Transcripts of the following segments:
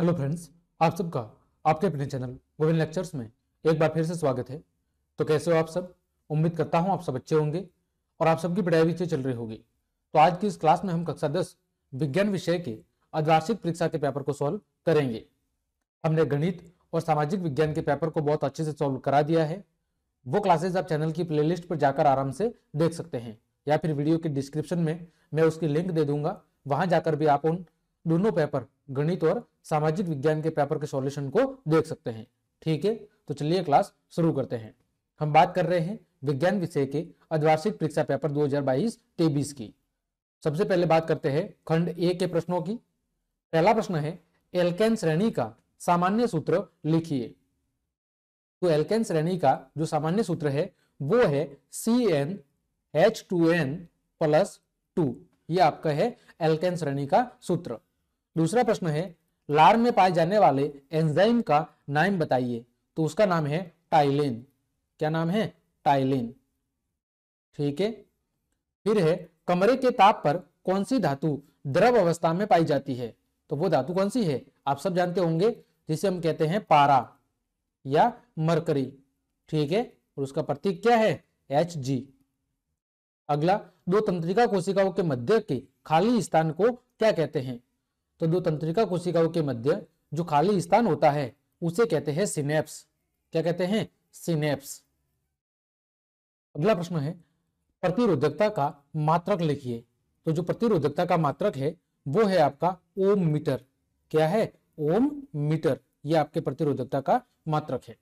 hello friends आप सबका आपके अपने चैनल गोविंद लेक्चर्स में एक बार फिर से स्वागत है तो कैसे हो आप सब उम्मीद करता हूं आप सब अच्छे होंगे और आप सबकी पढ़ाई पीछे चल रही होगी तो आज की इस क्लास में हम कक्षा दस विज्ञान विषय के अर्धवार्षिक परीक्षा के पेपर को सॉल्व करेंगे हमने गणित और सामाजिक विज्ञान के पेपर को बहुत अच्छे से सॉल्व करा दिया है वो क्लासेज आप चैनल की प्ले पर जाकर आराम से देख सकते हैं या फिर वीडियो के डिस्क्रिप्शन में मैं उसकी लिंक दे दूंगा वहां जाकर भी आप उन दोनों पेपर गणित और सामाजिक विज्ञान के पेपर के सॉल्यूशन को देख सकते हैं ठीक है तो चलिए क्लास शुरू करते हैं हम बात कर रहे हैं विज्ञान विषय के अद्वार्षिक परीक्षा पेपर 2022 23 की सबसे पहले बात करते हैं खंड ए के प्रश्नों की पहला प्रश्न है एल्केन श्रेणी का सामान्य सूत्र लिखिए तो एल्केन श्रेणी का जो सामान्य सूत्र है वो है C N H two N plus two ये आपका है एल्केन श्रेणी का सूत्र दूसरा प्रश्न है लार में पाए जाने वाले एंजाइम का नाम बताइए तो उसका नाम है टाइलिन क्या नाम है टाइलिन ठीक है फिर है कमरे के ताप पर कौन सी धातु द्रव अवस्था में पाई जाती है तो वो धातु कौन सी है आप सब जानते होंगे जिसे हम कहते हैं पारा या मरकरी ठीक है और उसका प्रतीक क्या है एच जी अगला दो तंत्रिका कोशिकाओं के मध्य के खाली स्थान को क्या कहते हैं तो दो तंत्रिका कोशिकाओं के मध्य जो खाली स्थान होता है उसे कहते हैं सिनेप्स क्या कहते हैं सिनेप्स अगला प्रश्न है प्रतिरोधकता का मात्रक लिखिए तो जो प्रतिरोधकता का मात्रक है वो है आपका ओम मीटर क्या है ओम मीटर ये आपके प्रतिरोधकता का मात्रक है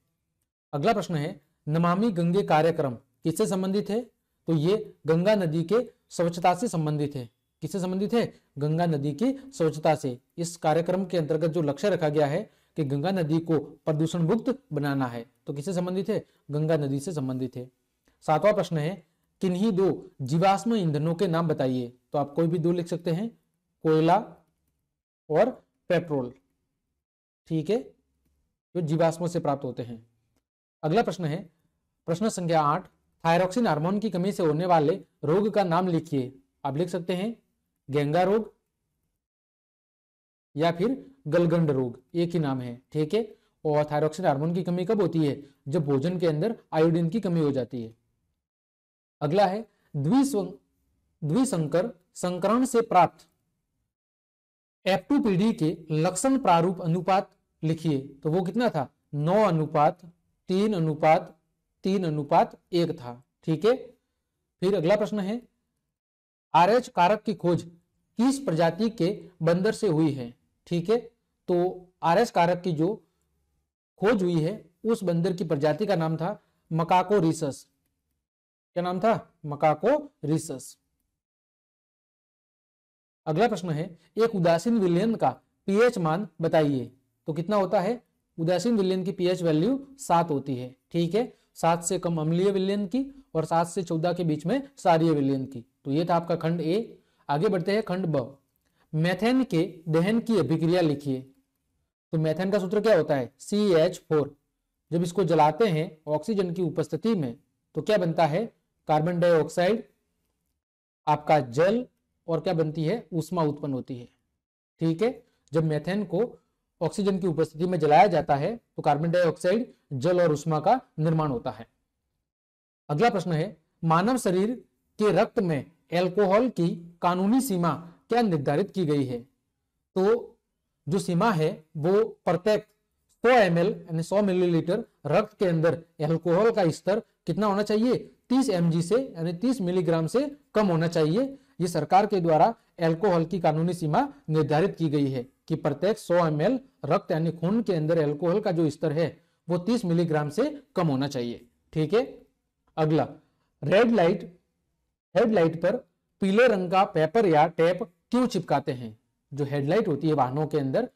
अगला प्रश्न है नमामि गंगे कार्यक्रम किससे संबंधित है तो ये गंगा नदी के स्वच्छता से संबंधित है किससे संबंधित है गंगा नदी की स्वच्छता से इस कार्यक्रम के अंतर्गत जो लक्ष्य रखा गया है कि गंगा नदी को प्रदूषण मुक्त बनाना है तो किससे संबंधित है गंगा नदी से संबंधित है सातवा प्रश्न है किन्हीं दो जीवाश्म ईंधनों के नाम बताइए तो आप कोई भी दो लिख सकते हैं कोयला और पेट्रोल ठीक है जो जीवाश्म से प्राप्त होते हैं अगला प्रश्न है प्रश्न संख्या आठ थायरोक्सिन हार्मोन की कमी से होने वाले रोग का नाम लिखिए आप लिख सकते हैं गेंगा रोग या फिर गलगंड रोग एक ही नाम है ठीक है और थायरोक्सिन हार्मोन की कमी कब होती है जब भोजन के अंदर आयोडीन की कमी हो जाती है अगला है द्विशंकर संक्रमण से प्राप्त एफ टू पीढ़ी के लक्षण प्रारूप अनुपात लिखिए तो वो कितना था नौ अनुपात तीन अनुपात तीन अनुपात एक था ठीक है फिर अगला प्रश्न है आरएच कारक की खोज किस प्रजाति के बंदर से हुई है ठीक है तो आरएच कारक की जो खोज हुई है उस बंदर की प्रजाति का नाम था मकाको रिसस क्या नाम था मकाको रिसस अगला प्रश्न है एक उदासीन विलियन का पीएच मान बताइए तो कितना होता है उदासीन विलियन की पीएच वैल्यू सात होती है ठीक है सात से कम अम्लीय विलियन की और सात से चौदह के बीच में सारीय विलियन की तो ये था आपका खंड ए आगे बढ़ते हैं खंड ब मैथेन के दहन की अभिक्रिया लिखिए तो मैथेन का सूत्र क्या होता है सी एच फोर जब इसको जलाते हैं ऑक्सीजन की उपस्थिति में तो क्या बनता है कार्बन डाइऑक्साइड आपका जल और क्या बनती है उष्मा उत्पन्न होती है ठीक है जब मैथेन को ऑक्सीजन की उपस्थिति में जलाया जाता है तो कार्बन डाइऑक्साइड जल और उष्मा का निर्माण होता है अगला प्रश्न है मानव शरीर के रक्त में एल्कोहल की कानूनी सीमा क्या निर्धारित की गई है तो जो सीमा है वो प्रत्येक 100 एम एल यानी 100 मिलीलीटर रक्त के अंदर एल्कोहल का स्तर कितना होना चाहिए 30 एम से यानी 30 मिलीग्राम से कम होना चाहिए ये सरकार के द्वारा एल्कोहल की कानूनी सीमा निर्धारित की गई है कि प्रत्येक 100 एम रक्त यानी खून के अंदर एल्कोहल का जो स्तर है वो 30 मिलीग्राम से कम होना चाहिए ठीक है अगला रेड लाइट हेडलाइट पर पीले रंग का पेपर या टेप क्यों चिपकाते हैं जो हेडलाइट होती है वाहनों के अंदर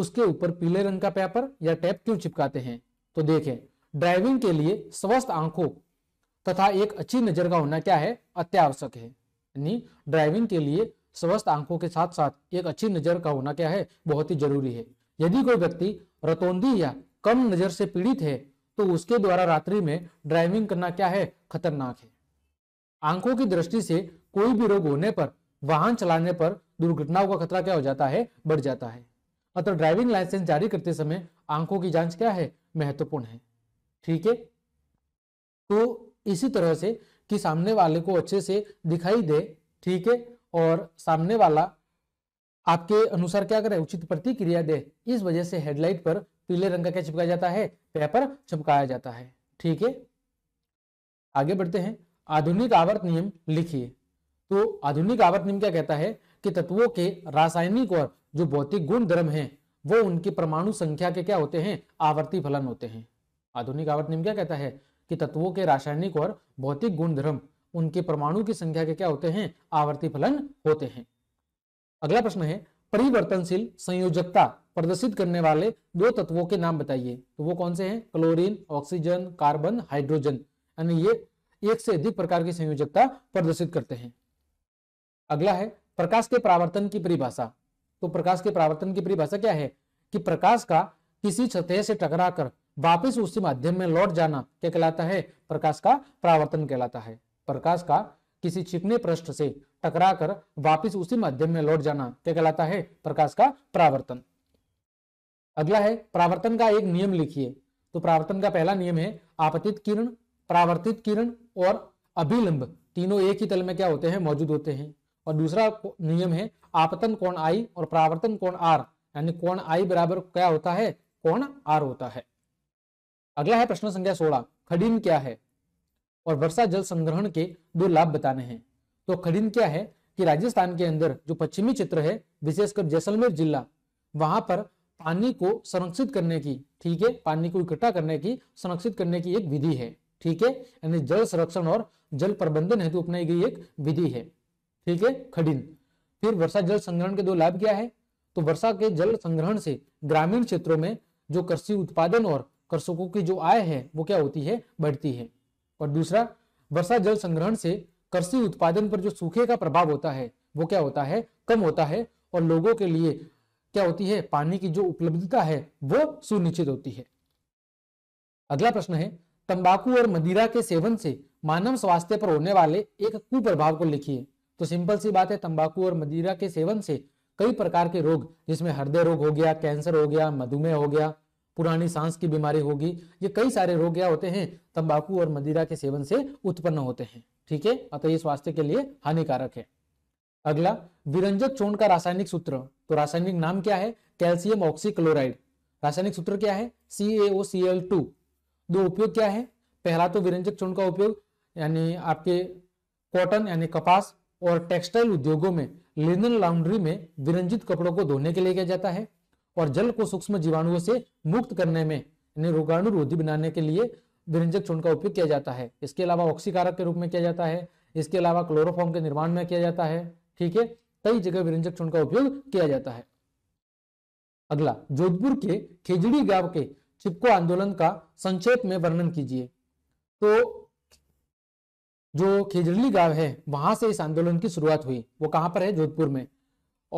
उसके ऊपर पीले रंग का पेपर या टेप क्यों चिपकाते हैं तो देखें ड्राइविंग के लिए स्वस्थ आंखों तथा एक अच्छी नजर का होना क्या है अत्यावश्यक है यानी ड्राइविंग के लिए स्वस्थ आंखों के साथ साथ एक अच्छी नजर का होना क्या है बहुत ही जरूरी है यदि कोई व्यक्ति रतौंदी या कम नजर से पीड़ित है तो उसके द्वारा रात्रि में ड्राइविंग करना क्या है खतरनाक है आंखों की दृष्टि से कोई भी रोग होने पर वाहन चलाने पर दुर्घटनाओं का खतरा क्या हो जाता है बढ़ जाता है अतः ड्राइविंग लाइसेंस जारी करते समय आंखों की जांच क्या है महत्वपूर्ण है ठीक है तो इसी तरह से कि सामने वाले को अच्छे से दिखाई दे ठीक है और सामने वाला आपके अनुसार क्या करे उचित प्रतिक्रिया दे इस वजह से हेडलाइट पर पीले रंग का क्या चिपकाया जाता है पेपर चिपकाया जाता है ठीक है आगे बढ़ते हैं आधुनिक आवर्त नियम लिखिए तो आधुनिक आवर्त नियम क्या कहता है कि तत्वों के रासायनिक और जो भौतिक गुण धर्म है वो उनकी परमाणु संख्या के क्या होते हैं आवर्ती फलन होते हैं आधुनिक आवर्त नियम क्या कहता है कि तत्वों के रासायनिक और भौतिक गुण धर्म उनके परमाणु की संख्या के क्या होते हैं आवर्ती फलन होते हैं अगला प्रश्न है परिवर्तनशील संयोजकता प्रदर्शित करने वाले दो तत्वों के नाम बताइए तो वो कौन से हैं क्लोरीन ऑक्सीजन कार्बन हाइड्रोजन यानी ये एक से अधिक प्रकार की संयोजकता प्रदर्शित करते हैं अगला है प्रकाश के परावर्तन की परिभाषा तो प्रकाश के परावर्तन की परिभाषा क्या है कि प्रकाश का किसी सतह से टकराकर वापस उसी माध्यम में लौट जाना क्या कहलाता है प्रकाश का परावर्तन कहलाता है प्रकाश का किसी चिकने पृष्ठ से टकराकर वापस उसी माध्यम में लौट जाना क्या कहलाता है प्रकाश का परावर्तन अगला है परावर्तन का एक नियम लिखिए तो परावर्तन का पहला नियम है आपतित किरण प्रावर्तित किरण और अभिलंब तीनों एक ही तल में क्या होते हैं मौजूद होते हैं और दूसरा नियम है आपतन कोण आई और प्रावर्तन कोण आर यानी कोण आई बराबर क्या होता है कोण आर होता है अगला है प्रश्न संख्या सोलह खडिन क्या है और वर्षा जल संग्रहण के दो लाभ बताने हैं तो खडिन क्या है कि राजस्थान के अंदर जो पश्चिमी क्षेत्र है विशेषकर जैसलमेर जिला वहां पर पानी को संरक्षित करने की ठीक है पानी को इकट्ठा करने की संरक्षित करने की एक विधि है ठीक है यानी जल संरक्षण और जल प्रबंधन हेतु अपनाई गई एक विधि है ठीक है खडिन फिर वर्षा जल संग्रहण के दो लाभ क्या है तो वर्षा के जल संग्रहण से ग्रामीण क्षेत्रों में जो कृषि उत्पादन और कृषकों की जो आय है वो क्या होती है बढ़ती है और दूसरा वर्षा जल संग्रहण से कृषि उत्पादन पर जो सूखे का प्रभाव होता है वो क्या होता है कम होता है और लोगों के लिए क्या होती है पानी की जो उपलब्धता है वो सुनिश्चित होती है अगला प्रश्न है तंबाकू और मदिरा के सेवन से मानव स्वास्थ्य पर होने वाले एक कुप्रभाव को लिखिए तो सिंपल सी बात है तंबाकू और मदिरा के सेवन से कई प्रकार के रोग जिसमें हृदय रोग हो गया कैंसर हो गया मधुमेह हो गया पुरानी सांस की बीमारी होगी ये कई सारे रोग क्या होते हैं तंबाकू और मदिरा के सेवन से उत्पन्न होते हैं ठीक है अतः ये स्वास्थ्य के लिए हानिकारक है अगला विरंजक चोन का रासायनिक सूत्र तो रासायनिक नाम क्या है कैल्सियम ऑक्सीक्लोराइड रासायनिक सूत्र क्या है सी दो उपयोग क्या है पहला तो विरंजक चूर्ण का उपयोग यानी आपके कॉटन यानी कपास और टेक्सटाइल उद्योगों में लिनन लाउंड्री में विरंजित कपड़ों को धोने के लिए किया जाता है और जल को सूक्ष्म जीवाणुओं से मुक्त करने में यानी रोगाणु रोधी बनाने के लिए विरंजक चूर्ण का उपयोग किया जाता है इसके अलावा ऑक्सीकारक के रूप में किया जाता है इसके अलावा क्लोरोफॉर्म के निर्माण में किया जाता है ठीक है कई जगह विरंजक चूर्ण का उपयोग किया जाता है अगला जोधपुर के खेजड़ी गांव के चिपको आंदोलन का संक्षेप में वर्णन कीजिए तो जो खेजड़ली गांव है वहां से इस आंदोलन की शुरुआत हुई वो कहां पर है जोधपुर में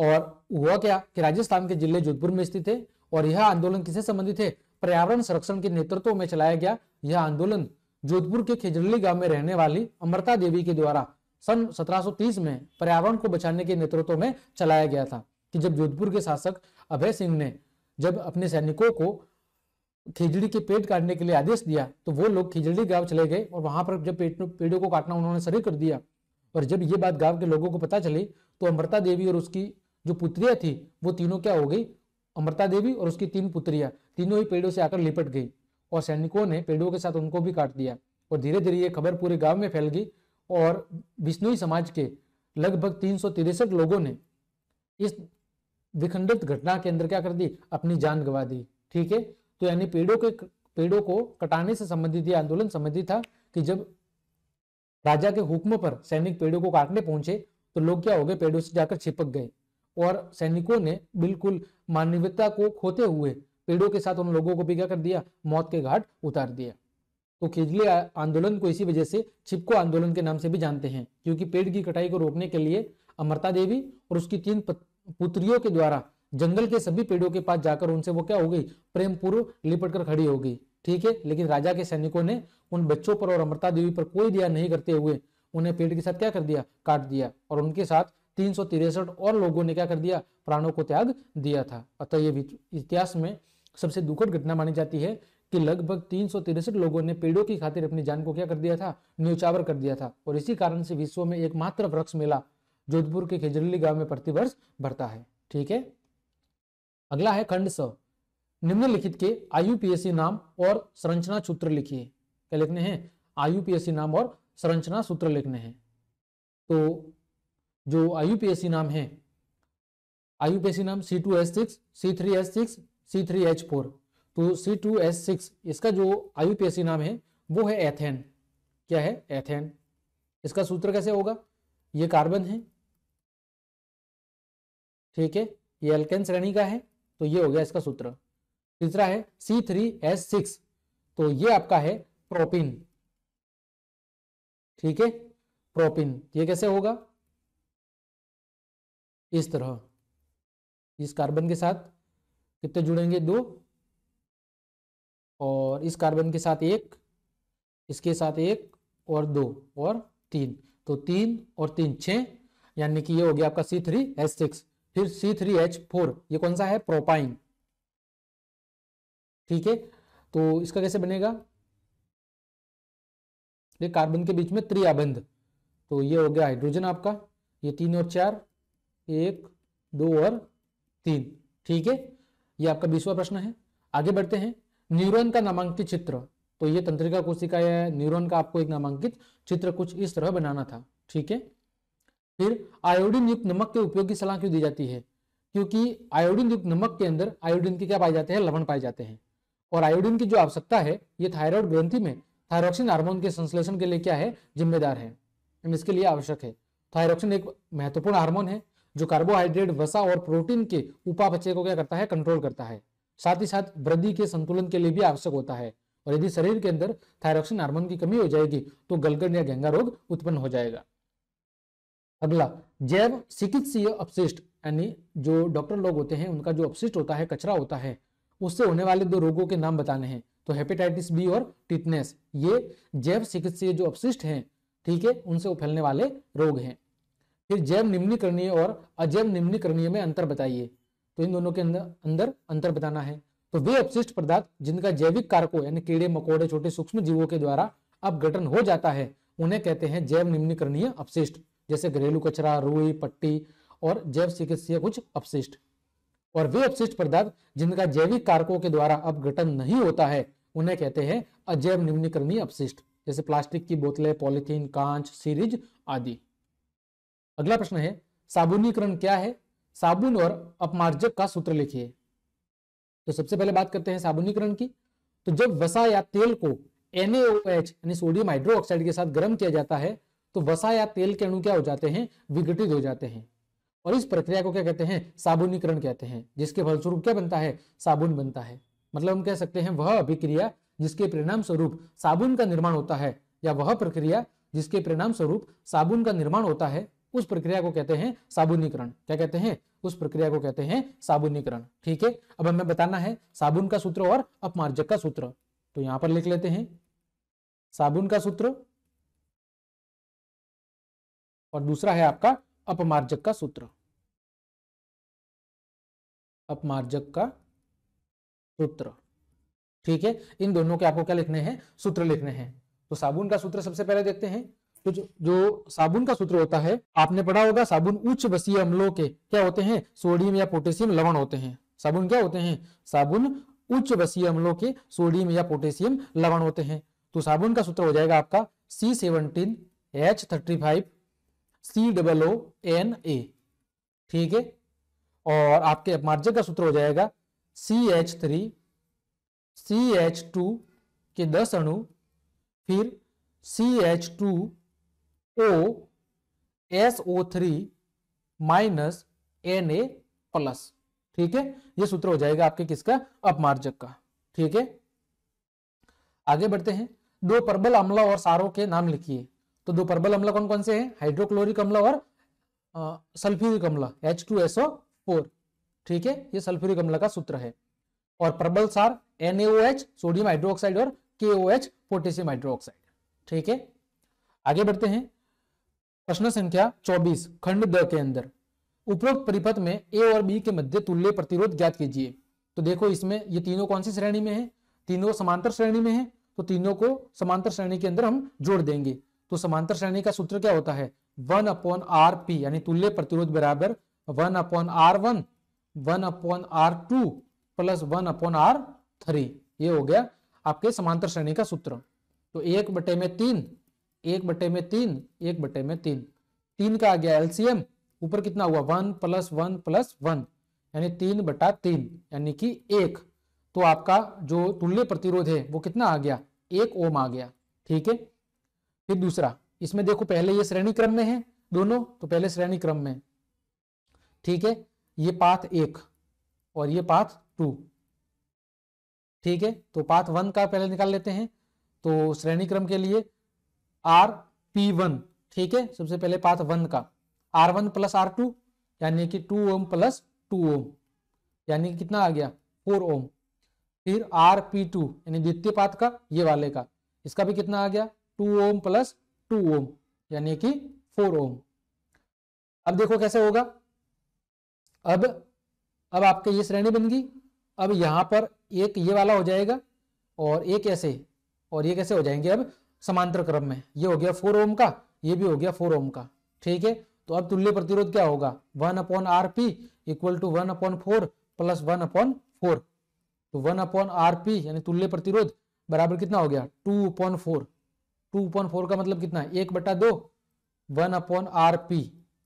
और हुआ क्या कि राजस्थान के जिले जोधपुर में स्थित है और यह आंदोलन किसे संबंधित है पर्यावरण संरक्षण के नेतृत्व में चलाया गया यह आंदोलन जोधपुर के खेजड़ली गांव में रहने वाली अमृता देवी के द्वारा सन 1730 में पर्यावरण को बचाने के नेतृत्व में चलाया गया था कि जब जोधपुर के शासक अभय सिंह ने जब अपने सैनिकों को खिजड़ी के पेट काटने के लिए आदेश दिया तो वो लोग खिजड़ी गांव चले गए और वहां पर जब पेट पेड़ों को काटना उन्होंने शुरू कर दिया और जब ये बात गांव के लोगों को पता चली तो अमृता देवी और उसकी जो पुत्रिया थी वो तीनों क्या हो गई अमृता देवी और उसकी तीन पुत्रिया तीनों ही पेड़ों से आकर लिपट गई और सैनिकों ने पेड़ों के साथ उनको भी काट दिया और धीरे धीरे ये खबर पूरे गाँव में फैल गई और बिश्नोई समाज के लगभग तीन लोगों ने इस विखंडित घटना के अंदर क्या कर दी अपनी जान गवा दी ठीक है तो यानी पेड़ों के पेड़ों को कटाने से संबंधित यह आंदोलन संबंधित था कि जब राजा के हुक्म पर सैनिक पेड़ों को काटने पहुंचे तो लोग क्या हो गए पेड़ों से जाकर छिपक गए और सैनिकों ने बिल्कुल मानवीयता को खोते हुए पेड़ों के साथ उन लोगों को भी क्या कर दिया मौत के घाट उतार दिया तो खिजली आंदोलन को इसी वजह से छिपको आंदोलन के नाम से भी जानते हैं क्योंकि पेड़ की कटाई को रोकने के लिए अमृता देवी और उसकी तीन पुत्रियों के द्वारा जंगल के सभी पेड़ों के पास जाकर उनसे वो क्या हो गई प्रेम पूर्व लिपट कर खड़ी हो गई ठीक है लेकिन राजा के सैनिकों ने उन बच्चों पर और अमृता देवी पर कोई दया नहीं करते हुए उन्हें पेड़ के साथ क्या कर दिया काट दिया और उनके साथ तीन और लोगों ने क्या कर दिया प्राणों को त्याग दिया था अतः ये इतिहास में सबसे दुखद घटना मानी जाती है कि लगभग तीन लोगों ने पेड़ों की खातिर अपनी जान को क्या कर दिया था न्यूचावर कर दिया था और इसी कारण से विश्व में एकमात्र वृक्ष मेला जोधपुर के खेजरली गांव में प्रतिवर्ष भरता है ठीक है अगला है खंड स निम्नलिखित के आयुपीएससी नाम और संरचना सूत्र लिखिए क्या लिखने हैं आयुपीएससी नाम और संरचना सूत्र लिखने हैं तो जो आयुपीएससी नाम है आयुपीएससी नाम C two S six C three S six C three H four तो सी टू एस सिक्स इसका जो आयुपीएससी नाम है वो है एथेन क्या है एथेन इसका सूत्र कैसे होगा ये कार्बन है ठीक है ये एल्केन श्रेणी का है तो ये हो गया इसका सूत्र तीसरा है सी थ्री एस सिक्स तो ये आपका है प्रोपिन ठीक है प्रोपिन ये कैसे होगा इस तरह इस कार्बन के साथ कितने जुड़ेंगे दो और इस कार्बन के साथ एक इसके साथ एक और दो और तीन तो तीन और तीन छः यानी कि ये हो गया आपका सी थ्री एस सिक्स फिर सी थ्री एच फोर ये कौन सा है प्रोपाइन ठीक है तो इसका कैसे बनेगा ये कार्बन के बीच में त्रियाबंध तो ये हो गया हाइड्रोजन आपका ये तीन और चार एक दो और तीन ठीक है ये आपका बीसवा प्रश्न है आगे बढ़ते हैं न्यूरॉन का नामांकित चित्र तो ये तंत्रिका कोशिका या न्यूरॉन का आपको एक नामांकित चित्र कुछ इस तरह बनाना था ठीक है फिर आयोडीन युक्त नमक के उपयोग की सलाह क्यों दी जाती है क्योंकि आयोडीन युक्त नमक के अंदर आयोडीन के क्या पाए जाते हैं लवण पाए जाते हैं और आयोडीन की जो आवश्यकता है ये थायराइड ग्रंथि में थायरोक्सिन हार्मोन के संश्लेषण के लिए क्या है जिम्मेदार है इसके लिए आवश्यक है थायरोक्सिन एक महत्वपूर्ण हार्मोन है जो कार्बोहाइड्रेट वसा और प्रोटीन के उपापचय को क्या करता है कंट्रोल करता है साथ ही साथ वृद्धि के संतुलन के लिए भी आवश्यक होता है और यदि शरीर के अंदर थायरोक्सिन हार्मोन की कमी हो जाएगी तो गलगन या गंगा रोग उत्पन्न हो जाएगा अगला जैव चिकित्सीय अपशिष्ट यानी जो डॉक्टर लोग होते हैं उनका जो अपशिष्ट होता है कचरा होता है उससे होने वाले दो रोगों के नाम बताने हैं तो हेपेटाइटिस बी और टिटनेस ये जैव चिकित्सीय जो अपशिष्ट हैं ठीक है उनसे फैलने वाले रोग हैं फिर जैव निम्नीकरणीय और अजैव निम्नीकरणीय में अंतर बताइए तो इन दोनों के अंदर अंदर अंतर बताना है तो वे अपशिष्ट पदार्थ जिनका जैविक कारकों यानी कीड़े मकोड़े छोटे सूक्ष्म जीवों के द्वारा गठन हो जाता है उन्हें कहते हैं जैव निम्नीकरणीय अपशिष्ट जैसे घरेलू कचरा रुई पट्टी और जैव चिकित्सीय कुछ अपशिष्ट और वे अपशिष्ट पदार्थ जिनका जैविक कारकों के द्वारा अपघटन नहीं होता है उन्हें कहते हैं अजैव निम्नीकरणीय अपशिष्ट जैसे प्लास्टिक की बोतलें पॉलिथीन कांच सीरीज आदि अगला प्रश्न है साबुनीकरण क्या है साबुन और अपमार्जक का सूत्र लिखिए तो सबसे पहले बात करते हैं साबुनीकरण की तो जब वसा या तेल को NaOH यानी सोडियम हाइड्रोक्साइड के साथ गर्म किया जाता है तो वसा या तेल के अणु क्या हो जाते हैं विघटित हो जाते हैं और इस प्रक्रिया को क्या कहते हैं साबुनीकरण कहते हैं जिसके फलस्वरूप क्या बनता है साबुन बनता है मतलब हम कह सकते हैं वह अभिक्रिया जिसके परिणाम स्वरूप साबुन का निर्माण होता है या वह प्रक्रिया जिसके परिणाम स्वरूप साबुन का निर्माण होता है उस प्रक्रिया को कहते हैं साबुनीकरण क्या कहते हैं उस प्रक्रिया को कहते हैं साबुनीकरण ठीक है अब हमें बताना है साबुन का सूत्र और अपमार्जक का सूत्र तो यहां पर लिख लेते हैं साबुन का सूत्र और दूसरा है आपका अपमार्जक का सूत्र अपमार्जक का सूत्र ठीक है इन दोनों के आपको क्या लिखने हैं सूत्र लिखने हैं तो साबुन का सूत्र सबसे पहले देखते हैं तो जो, जो साबुन का सूत्र होता है आपने पढ़ा होगा साबुन उच्च वसीय अम्लों के क्या होते हैं सोडियम या पोटेशियम लवण होते हैं साबुन क्या होते हैं साबुन उच्च वसीय अम्लों के सोडियम या पोटेशियम लवण होते हैं तो साबुन का सूत्र हो जाएगा आपका C seventeen H thirty five C double O N A ठीक है और आपके अपमार्जक का सूत्र हो जाएगा C H three C H two के दस अणु फिर C H two O S O three minus N A plus ठीक है ये सूत्र हो जाएगा आपके किसका अपमार्जक का ठीक है आगे बढ़ते हैं दो परबल अम्ल और सारों के नाम लिखिए तो दो प्रबल अम्ल कौन कौन से हैं हाइड्रोक्लोरिक अम्ल और सल्फ्यूरिक अम्ल एच टू एसओ फोर ठीक है ये सल्फ्यूरिक अम्ल का सूत्र है और प्रबल सार एच सोडियम हाइड्रोक्साइड और एच पोटेशियम हाइड्रोक्साइड ठीक है आगे बढ़ते हैं प्रश्न संख्या 24 खंड द के अंदर उपरोक्त परिपथ में ए और बी के मध्य तुल्य प्रतिरोध ज्ञात कीजिए तो देखो इसमें ये तीनों कौन सी श्रेणी में है तीनों समांतर श्रेणी में है तो तीनों को समांतर श्रेणी के अंदर हम जोड़ देंगे तो समांतर श्रेणी का सूत्र क्या होता है वन अपॉन आर पी यानी तुल्य प्रतिरोध बराबर one upon R one one upon R two plus one upon R three ये हो गया आपके समांतर श्रेणी का सूत्र तो एक बटे में तीन एक बटे में तीन एक बटे में तीन तीन का आ गया एलसीएम ऊपर कितना हुआ one plus one plus one यानी तीन बटा तीन यानी कि एक तो आपका जो तुल्य प्रतिरोध है वो कितना आ गया एक ओम आ गया ठीक है फिर दूसरा इसमें देखो पहले ये श्रेणी क्रम में है दोनों तो पहले श्रेणी क्रम में ठीक है ये पाथ एक और ये पाथ टू ठीक है तो पाथ वन का पहले निकाल लेते हैं तो श्रेणी क्रम के लिए आर पी वन ठीक है सबसे पहले पाथ वन का R one plus R two यानी कि two ohm plus two ohm यानी कि कितना आ गया फोर ओम फिर आर पी टू यानी द्वितीय पाथ का ये वाले का इसका भी कितना आ गया two ohm plus two ohm यानी कि फोर ओम अब देखो कैसे होगा अब अब आपके ये श्रेणी बन गई अब यहां पर एक ये वाला हो जाएगा और एक ऐसे और ये कैसे हो जाएंगे अब समांतर क्रम में ये हो गया फोर ओम का ये भी हो गया फोर ओम का ठीक है तो अब तुल्य प्रतिरोध क्या होगा one upon R P equal to one upon four plus one upon four तो वन अपॉन आर पी यानी तुल्य प्रतिरोध बराबर कितना हो गया two upon four two upon four का मतलब कितना है एक बटा दो वन अपॉन आर पी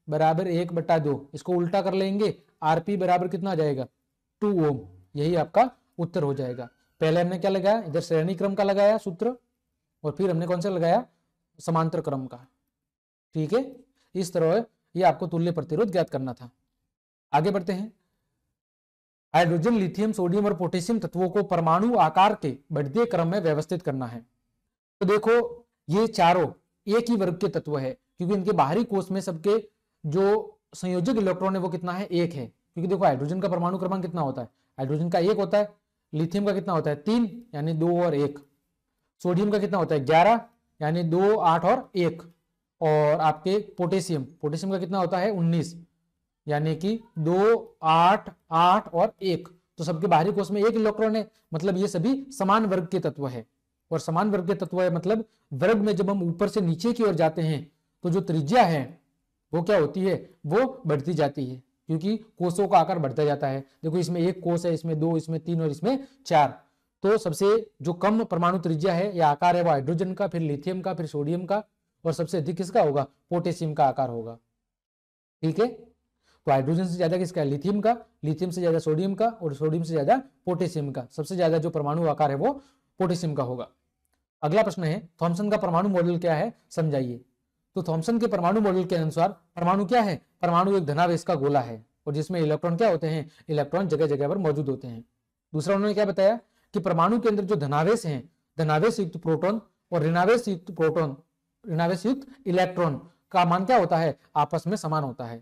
बराबर एक बटा दो इसको उल्टा कर लेंगे आर पी बराबर कितना आ जाएगा टू ओम यही आपका उत्तर हो जाएगा पहले हमने क्या लगाया इधर श्रेणी क्रम का लगाया सूत्र और फिर हमने कौन सा लगाया समांतर क्रम का ठीक है इस तरह ये आपको तुल्य प्रतिरोध ज्ञात करना था आगे बढ़ते हैं हाइड्रोजन लिथियम सोडियम और पोटेशियम तत्वों को परमाणु आकार के बढ़ते क्रम में व्यवस्थित करना है तो देखो ये चारों एक ही वर्ग के तत्व है क्योंकि इनके बाहरी कोष में सबके जो संयोजक इलेक्ट्रॉन है वो कितना है एक है क्योंकि देखो हाइड्रोजन का परमाणु क्रमांक कितना होता है हाइड्रोजन का एक होता है लिथियम का कितना होता है तीन यानी दो और एक सोडियम का कितना होता है ग्यारह यानी दो आठ और एक और आपके पोटेशियम पोटेशियम का कितना होता है उन्नीस यानी कि दो आठ आठ और एक तो सबके बाहरी कोष में एक इलेक्ट्रॉन है मतलब ये सभी समान वर्ग के तत्व है और समान वर्ग के तत्व है मतलब वर्ग में जब हम ऊपर से नीचे की ओर जाते हैं तो जो त्रिज्या है वो क्या होती है वो बढ़ती जाती है क्योंकि कोषों का आकार बढ़ता जाता है देखो इसमें एक कोष है इसमें दो इसमें तीन और इसमें चार तो सबसे जो कम परमाणु त्रिज्या है या आकार है वो हाइड्रोजन का फिर लिथियम का फिर सोडियम का और सबसे अधिक किसका होगा पोटेशियम का आकार होगा ठीक है तो हाइड्रोजन से ज्यादा किसका है लिथियम का लिथियम से ज्यादा सोडियम का और सोडियम से ज्यादा पोटेशियम का सबसे ज्यादा जो परमाणु आकार है वो पोटेशियम का होगा अगला प्रश्न है थॉम्सन का परमाणु मॉडल क्या है समझाइए तो थॉम्सन के परमाणु मॉडल के अनुसार परमाणु क्या है परमाणु एक धनावेश का गोला है और जिसमें इलेक्ट्रॉन क्या होते हैं इलेक्ट्रॉन जगह जगह पर मौजूद होते हैं दूसरा उन्होंने क्या बताया कि परमाणु के अंदर जो धनावेश है धनावेश युक्त प्रोटोन और ऋणावेश युक्त प्रोटोन ऋणावेश युक्त इलेक्ट्रॉन का मान क्या होता है आपस में समान होता है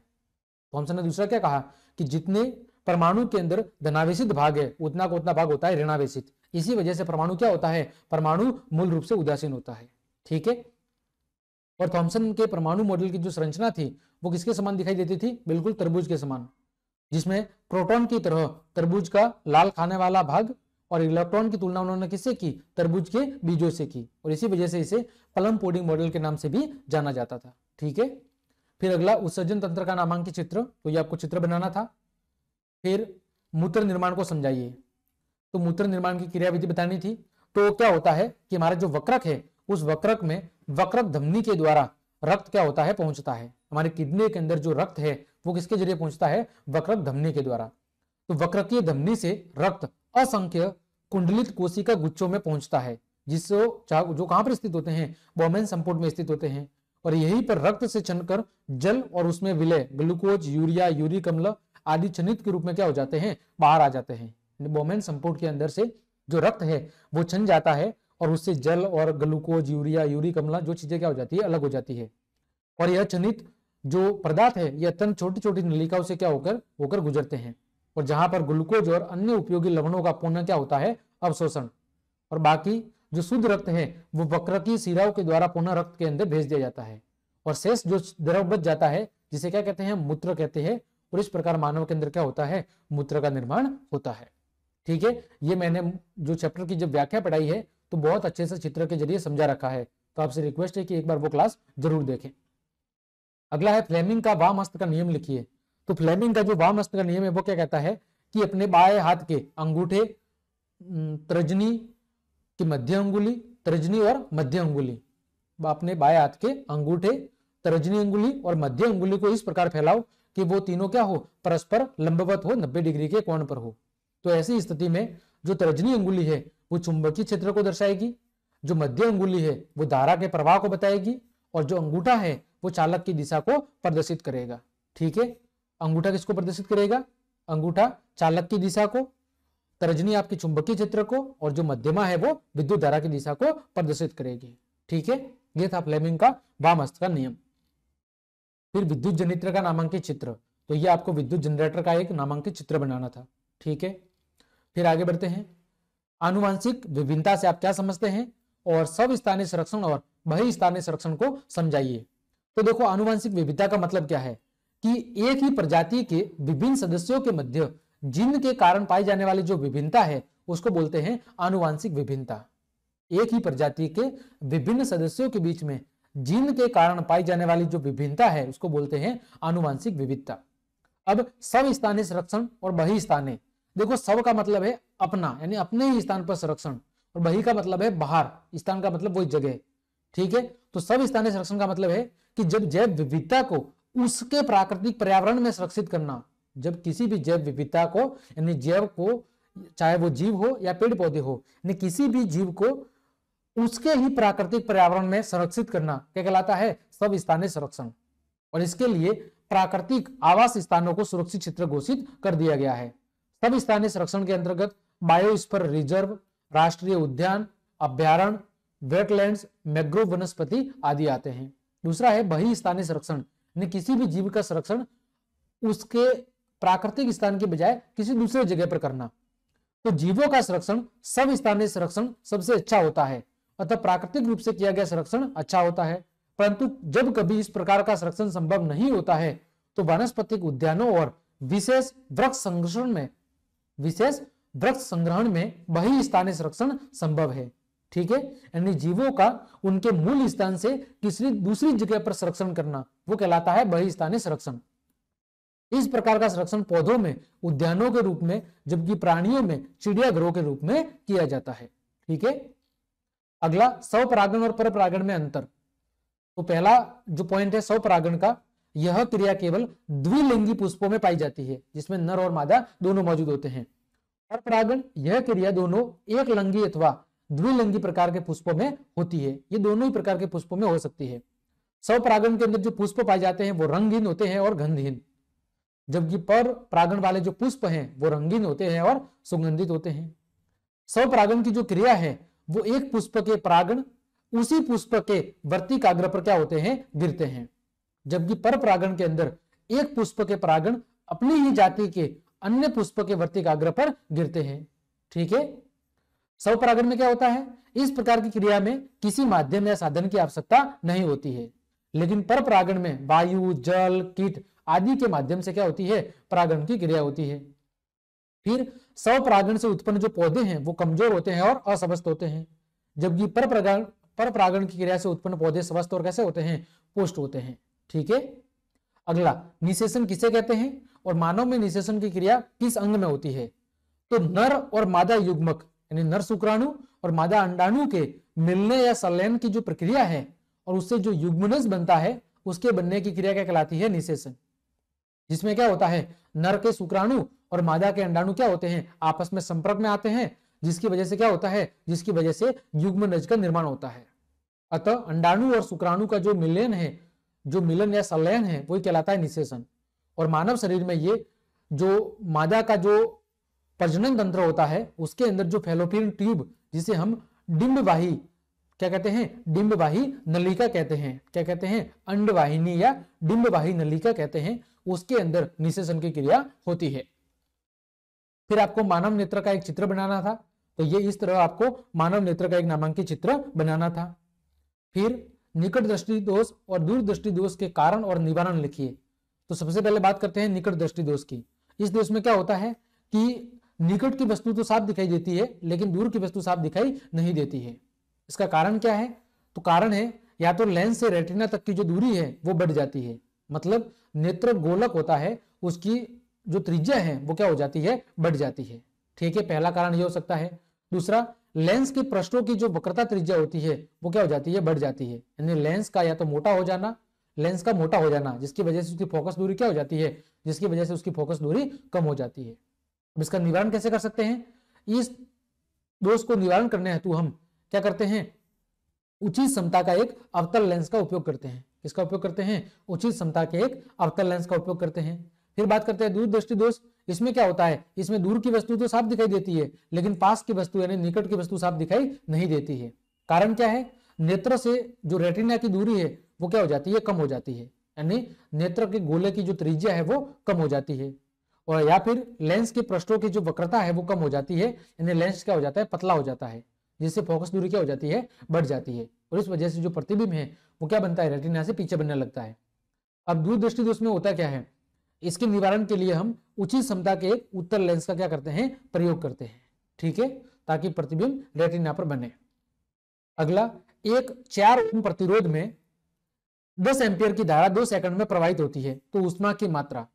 थॉम्सन ने दूसरा क्या कहा कि जितने परमाणु के अंदर धनावेशित भाग है उतना का उतना भाग होता है ऋणावेशित इसी वजह से परमाणु क्या होता है परमाणु मूल रूप से उदासीन होता है ठीक है और थॉम्सन के परमाणु मॉडल की जो संरचना थी वो किसके समान दिखाई देती थी बिल्कुल तरबूज के समान जिसमें प्रोटॉन की तरह तरबूज का लाल खाने वाला भाग और इलेक्ट्रॉन की तुलना उन्होंने किससे की तरबूज के बीजों से की और इसी वजह से इसे पलम पोडिंग मॉडल के नाम से भी जाना जाता था ठीक है फिर अगला उत्सर्जन तंत्र का नामांकित चित्र तो ये आपको चित्र बनाना था फिर मूत्र निर्माण को समझाइए तो मूत्र निर्माण की क्रियाविधि बतानी थी तो क्या होता है कि हमारा जो वक्रक है उस वक्रक में वक्रक धमनी के द्वारा रक्त क्या होता है पहुंचता है हमारे किडनी के अंदर जो रक्त है वो किसके जरिए पहुंचता है वक्रक धमनी के द्वारा तो वक्रकीय धमनी से रक्त असंख्य कुंडलित कोशिका गुच्छों में पहुंचता है जिससे जो कहां पर स्थित होते हैं बोमेन संपोर्ट में स्थित होते हैं और यहीं पर रक्त से छनकर जल और उसमें विलय ग्लूकोज यूरिया यूरिकमल आदि छनित के रूप में क्या हो जाते हैं बाहर आ जाते हैं बोमेन संपोट के अंदर से जो रक्त है वो छन जाता है और उससे जल और ग्लूकोज यूरिया यूरिक अम्ला जो चीजें क्या हो जाती है अलग हो जाती है और यह चनित जो पदार्थ है यह अत्यंत छोटी छोटी नलिकाओं से क्या होकर होकर गुजरते हैं और जहां पर ग्लूकोज और अन्य उपयोगी लवणों का पुनः क्या होता है अवशोषण और बाकी जो शुद्ध रक्त है वो वक्र की सिराओं के द्वारा पुनः रक्त के अंदर भेज दिया जाता है और शेष जो द्रव बच जाता है जिसे क्या कहते हैं मूत्र कहते हैं और इस प्रकार मानव के अंदर क्या होता है मूत्र का निर्माण होता है ठीक है ये मैंने जो चैप्टर की जब व्याख्या पढ़ाई है तो बहुत अच्छे से चित्र के जरिए समझा रखा है तो आपसे रिक्वेस्ट है कि एक बार वो क्लास जरूर देखें अगला है फ्लेमिंग का वाम हस्त का नियम लिखिए तो फ्लेमिंग का जो वाम हस्त का नियम है वो क्या कहता है कि अपने बाएं हाथ के अंगूठे तर्जनी की मध्य अंगुली तर्जनी और मध्य अंगुली अपने बाएं हाथ के अंगूठे तर्जनी अंगुली और मध्य अंगुली को इस प्रकार फैलाओ कि वो तीनों क्या हो परस्पर लंबवत हो नब्बे डिग्री के कोण पर हो तो ऐसी स्थिति में जो तर्जनी अंगुली है वो चुंबकीय क्षेत्र को दर्शाएगी जो मध्य अंगुली है वो धारा के प्रवाह को बताएगी और जो अंगूठा है वो चालक की दिशा को प्रदर्शित करेगा ठीक है अंगूठा किसको प्रदर्शित करेगा अंगूठा चालक की दिशा को तर्जनी आपके चुंबकीय क्षेत्र को और जो मध्यमा है वो विद्युत धारा की दिशा को प्रदर्शित करेगी ठीक है ये था फ्लेमिंग का वामस्त का नियम फिर विद्युत जनित्र का नामांकित चित्र तो ये आपको विद्युत जनरेटर का एक नामांकित चित्र बनाना था ठीक है फिर आगे बढ़ते हैं आनुवांशिक विभिन्नता से आप क्या समझते हैं और सब स्थानीय संरक्षण और बही स्थानीय संरक्षण को समझाइए तो देखो आनुवांशिक विविधता का मतलब क्या है कि एक ही प्रजाति के विभिन्न सदस्यों के मध्य के कारण पाई जाने वाली जो विभिन्नता है उसको बोलते हैं आनुवांशिक विभिन्नता एक ही प्रजाति के विभिन्न सदस्यों के बीच में के कारण पाई जाने वाली जो विभिन्नता है उसको बोलते हैं आनुवांशिक विविधता अब सब स्थानीय संरक्षण और स्थानीय देखो सब का मतलब है अपना यानी अपने ही स्थान पर संरक्षण और बही का मतलब है बाहर स्थान का मतलब वही जगह ठीक है तो सब स्थानीय संरक्षण का मतलब है कि जब जैव विविधता को उसके प्राकृतिक पर्यावरण में सुरक्षित करना जब किसी भी जैव विविधता को यानी जैव को चाहे वो जीव हो या पेड़ पौधे हो यानी किसी भी जीव को उसके ही प्राकृतिक पर्यावरण में संरक्षित करना क्या कहलाता है सब स्थानीय संरक्षण और इसके लिए प्राकृतिक आवास स्थानों को सुरक्षित क्षेत्र घोषित कर दिया गया है सब स्थानीय संरक्षण के अंतर्गत बायोस्पर रिजर्व राष्ट्रीय उद्यान अभ्यारण वेटलैंड मैग्रोव वनस्पति आदि आते हैं दूसरा है बही स्थानीय संरक्षण किसी भी जीव का संरक्षण उसके प्राकृतिक स्थान के बजाय किसी दूसरे जगह पर करना तो जीवों का संरक्षण सब स्थानीय संरक्षण सबसे अच्छा होता है अतः प्राकृतिक रूप से किया गया संरक्षण अच्छा होता है परंतु जब कभी इस प्रकार का संरक्षण संभव नहीं होता है तो वनस्पतिक उद्यानों और विशेष वृक्ष संरक्षण में विशेष वृक्ष संग्रहण में बही स्थानीय संरक्षण संभव है ठीक है यानी जीवों का उनके मूल स्थान से किसी दूसरी जगह पर संरक्षण करना वो कहलाता है बही स्थानीय संरक्षण इस प्रकार का संरक्षण पौधों में उद्यानों के रूप में जबकि प्राणियों में चिड़ियाघरों के रूप में किया जाता है ठीक है अगला सौ परागण और पर परागण में अंतर तो पहला जो पॉइंट है सौ परागण का यह क्रिया केवल द्विलिंगी पुष्पों में पाई जाती है जिसमें नर और मादा दोनों मौजूद होते हैं और परागण यह क्रिया दोनों एक लंगी अथवा द्विलिंगी प्रकार के पुष्पों में होती है ये दोनों ही प्रकार के पुष्पों में हो सकती है सौ परागण के अंदर जो पुष्प पाए जाते हैं वो रंगहीन होते हैं और गंधहीन जबकि पर परागण वाले जो पुष्प हैं वो रंगीन होते हैं और सुगंधित होते हैं सौ परागण की जो क्रिया है वो एक पुष्प के परागण उसी पुष्प के काग्र पर क्या होते हैं गिरते हैं जबकि पर परागण के अंदर एक पुष्प के परागण अपनी ही जाति के अन्य पुष्प के का आग्रह पर गिरते हैं ठीक है सब परागण में क्या होता है इस प्रकार की क्रिया में किसी माध्यम या साधन की आवश्यकता नहीं होती है लेकिन पर परागण में वायु जल कीट आदि के माध्यम से क्या होती है परागण की क्रिया होती है फिर सव परागण से उत्पन्न जो पौधे हैं वो कमजोर होते हैं और असवस्थ होते हैं जबकि पर परागण पर परागण की क्रिया से उत्पन्न पौधे स्वस्थ और कैसे होते हैं पुष्ट होते हैं ठीक है अगला निशेषण किसे कहते हैं और मानव में निशेषण की क्रिया किस अंग में होती है तो नर और मादा युग्मक यानी नर शुक्राणु और मादा अंडाणु के मिलने या सलयन की जो प्रक्रिया है और उससे जो युग्मनस बनता है उसके बनने की क्रिया क्या कहलाती है निशेषण जिसमें क्या होता है नर के शुक्राणु और मादा के अंडाणु क्या होते हैं आपस में संपर्क में आते हैं जिसकी वजह से क्या होता है जिसकी वजह से युग्म नज का निर्माण होता है अतः अंडाणु और शुक्राणु का जो मिलन है जो मिलन या संलयन है वही कहलाता है निशेषण और मानव शरीर में ये जो मादा का जो प्रजनन तंत्र होता है उसके अंदर जो फेलोपियन ट्यूब जिसे हम डिम्बवाही क्या कहते हैं डिम्बवाही नलिका कहते हैं क्या कहते हैं अंडवाहिनी या डिम्बवाही नलिका कहते हैं उसके अंदर निशेषण की क्रिया होती है फिर आपको मानव नेत्र का एक चित्र बनाना था तो ये इस तरह आपको मानव नेत्र का एक नामांकित चित्र बनाना था फिर निकट दृष्टि दोष और दूर दृष्टि दोष के कारण और निवारण लिखिए तो सबसे पहले बात करते हैं निकट दृष्टि दोष की इस दोष में क्या होता है कि निकट की वस्तु तो साफ दिखाई देती है लेकिन दूर की वस्तु साफ दिखाई नहीं देती है इसका कारण क्या है तो कारण है या तो लेंस से रेटिना तक की जो दूरी है वो बढ़ जाती है मतलब नेत्र गोलक होता है उसकी जो त्रिज्या है वो क्या हो जाती है बढ़ जाती है ठीक है पहला कारण ये हो सकता है दूसरा लेंस के प्रश्नों की जो वक्रता त्रिज्या होती है वो क्या हो जाती है बढ़ जाती है यानी लेंस का या तो मोटा हो जाना लेंस का मोटा हो जाना जिसकी वजह से उसकी फोकस दूरी क्या हो जाती है जिसकी वजह से उसकी फोकस दूरी कम हो जाती है अब इसका निवारण कैसे कर सकते हैं इस दोष को निवारण करने हेतु हम क्या करते हैं उचित क्षमता का एक अवतल लेंस का उपयोग करते हैं किसका उपयोग करते हैं उचित क्षमता के एक अवतल लेंस का उपयोग करते हैं फिर बात करते हैं दूर दृष्टि दोष इसमें क्या होता है इसमें दूर की वस्तु तो साफ दिखाई देती है लेकिन पास की वस्तु यानी निकट की वस्तु साफ दिखाई नहीं देती है कारण क्या है नेत्र से जो रेटिना की दूरी है वो क्या हो जाती है कम हो जाती है यानी नेत्र के गोले की जो त्रिज्या है वो कम हो जाती है और या फिर लेंस के प्रश्नों की जो वक्रता है वो कम हो जाती है यानी लेंस क्या हो जाता है पतला हो जाता है जिससे फोकस दूरी क्या हो जाती है बढ़ जाती है और इस वजह से जो प्रतिबिंब है वो क्या बनता है रेटिना से पीछे बनने लगता है अब दूरदृष्टि दोष में होता क्या है इसके निवारण के लिए हम उचित क्षमता के एक उत्तर लेंस का क्या करते हैं प्रयोग करते हैं ठीक है ताकि प्रतिबिंब रेटिना पर बने अगला एक चार ओम प्रतिरोध में दस एम्पियर की धारा दो सेकंड में प्रवाहित होती है तो उष्मा की मात्रा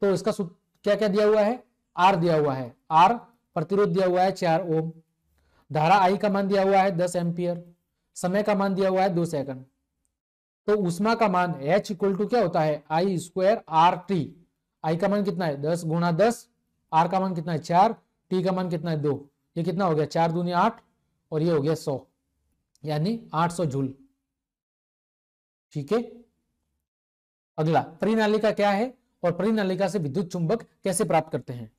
तो इसका क्या क्या दिया हुआ है आर दिया हुआ है आर प्रतिरोध दिया हुआ है चार ओम धारा आई का मान दिया हुआ है दस एम्पियर समय का मान दिया हुआ है दो सेकंड तो उष्मा का मान एच इक्वल टू क्या होता है I square R T I का मन कितना है दस गुणा दस आर का मन कितना है चार टी का मन कितना है दो ये कितना हो गया चार दूनी आठ और ये हो गया सौ यानी आठ सौ झूल ठीक है अगला परिनालिका क्या है और परिनालिका से विद्युत चुंबक कैसे प्राप्त करते हैं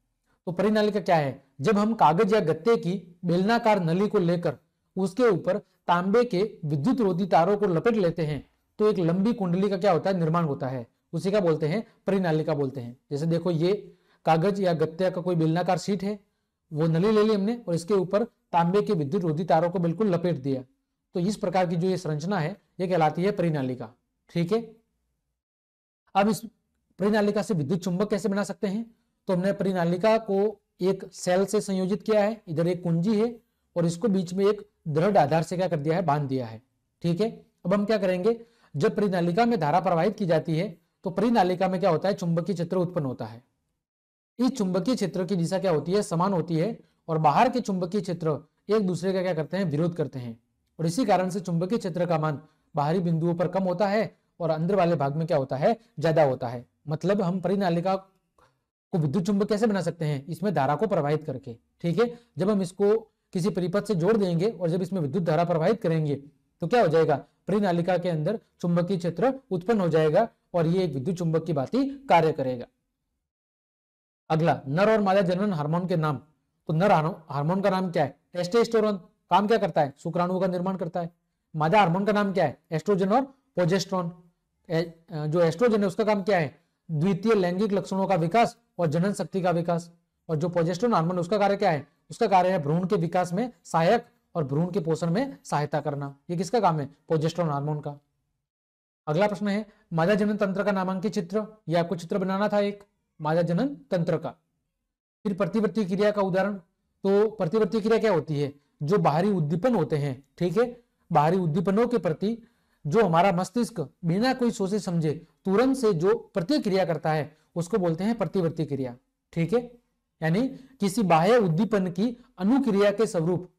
तो परिनालिका क्या है जब हम कागज या गत्ते की बेलनाकार नली को लेकर उसके ऊपर तांबे के विद्युत रोधी तारों को लपेट लेते हैं तो एक लंबी कुंडली का क्या होता है निर्माण होता है उसी का बोलते हैं परिनालिका बोलते हैं जैसे देखो ये कागज या गत्या का कोई बेलनाकार सीट है वो नली ले ली हमने और इसके ऊपर तांबे के विद्युत रोधी तारों को बिल्कुल लपेट दिया तो इस प्रकार की जो ये संरचना है ये कहलाती है परिनालिका ठीक है अब इस परिनालिका से विद्युत चुंबक कैसे बना सकते हैं तो हमने परिनालिका को एक सेल से संयोजित किया है इधर एक कुंजी है और इसको बीच में एक दृढ़ आधार से क्या कर दिया है बांध दिया है ठीक है अब हम क्या करेंगे जब परिनालिका में धारा प्रवाहित की जाती है तो परिनालिका में क्या होता है चुंबकीय क्षेत्र उत्पन्न होता है इस चुंबकीय क्षेत्र की दिशा क्या होती है समान होती है और बाहर के चुंबकीय क्षेत्र एक दूसरे का क्या करते हैं विरोध करते हैं और इसी कारण से चुंबकीय क्षेत्र का मान बाहरी बिंदुओं पर कम होता है और अंदर वाले भाग में क्या होता है ज्यादा होता है मतलब हम परिनालिका को विद्युत चुंबक कैसे बना सकते हैं इसमें धारा को प्रवाहित करके ठीक है जब हम इसको किसी परिपथ से जोड़ देंगे और जब इसमें विद्युत धारा प्रवाहित करेंगे तो क्या हो जाएगा परिनालिका के अंदर चुंबकीय क्षेत्र उत्पन्न हो जाएगा और ये एक विद्युत चुंबक की भांति कार्य करेगा अगला नर और मादा जनन हार्मोन के नाम तो नर हार्मोन का नाम क्या है टेस्टेस्टोरन काम क्या करता है शुक्राणुओं का निर्माण करता है मादा हार्मोन का नाम क्या है एस्ट्रोजन और पोजेस्ट्रॉन जो एस्ट्रोजन है उसका काम क्या है द्वितीय लैंगिक लक्षणों का विकास और जनन शक्ति का विकास और जो पोजेस्ट्रोन हार्मोन उसका कार्य क्या है उसका कार्य है भ्रूण के विकास में सहायक और भ्रूण के पोषण में सहायता करना ये किसका काम है प्रोजेस्ट्रॉन हार्मोन का अगला प्रश्न है माजा जनन तंत्र का नामांकित चित्र यह आपको चित्र बनाना था एक माजा जनन तंत्र का फिर प्रतिवर्ती क्रिया का उदाहरण तो प्रतिवर्ती क्रिया क्या होती है जो बाहरी उद्दीपन होते हैं ठीक है बाहरी उद्दीपनों के प्रति जो हमारा मस्तिष्क बिना कोई सोचे समझे तुरंत से जो प्रतिक्रिया करता है उसको बोलते हैं प्रतिवर्ती क्रिया ठीक है यानी किसी बाह्य उद्दीपन की अनुक्रिया के स्वरूप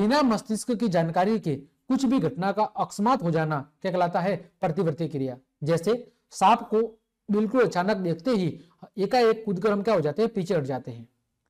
बिना मस्तिष्क की जानकारी के कुछ भी घटना का अकस्मात हो जाना क्या कहलाता है प्रतिवर्ती क्रिया जैसे सांप को बिल्कुल अचानक देखते ही एकाएक कूद कर हम क्या हो जाते हैं पीछे हट जाते हैं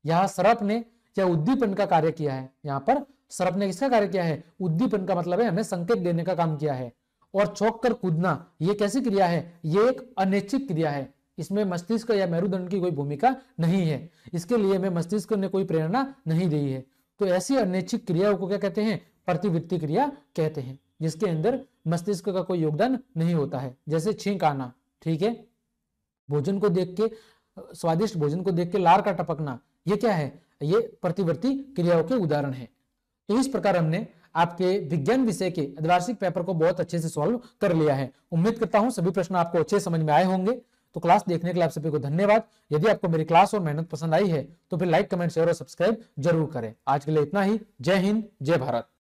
यहाँ सर्प ने या उद्दीपन का कार्य किया है यहाँ पर सर्प ने किसका कार्य किया है उद्दीपन का मतलब है हमें संकेत देने का काम किया है और चौक कर कूदना ये कैसी क्रिया है ये एक अनैच्छिक क्रिया है इसमें मस्तिष्क या मेरुदंड की कोई भूमिका नहीं है इसके लिए हमें मस्तिष्क ने कोई प्रेरणा नहीं दी है तो ऐसी अनैच्छिक क्रियाओं को क्या कहते हैं प्रतिवृत्ति क्रिया कहते हैं जिसके अंदर मस्तिष्क का कोई योगदान नहीं होता है जैसे छींक आना ठीक है भोजन को देख के स्वादिष्ट भोजन को देख के लार का टपकना ये क्या है ये प्रतिवर्ती क्रियाओं के उदाहरण है तो इस प्रकार हमने आपके विज्ञान विषय के द्वार्षिक पेपर को बहुत अच्छे से सॉल्व कर लिया है उम्मीद करता हूं सभी प्रश्न आपको अच्छे समझ में आए होंगे तो क्लास देखने के लिए आप सभी को धन्यवाद यदि आपको मेरी क्लास और मेहनत पसंद आई है तो फिर लाइक कमेंट शेयर और सब्सक्राइब जरूर करें आज के लिए इतना ही जय हिंद जय भारत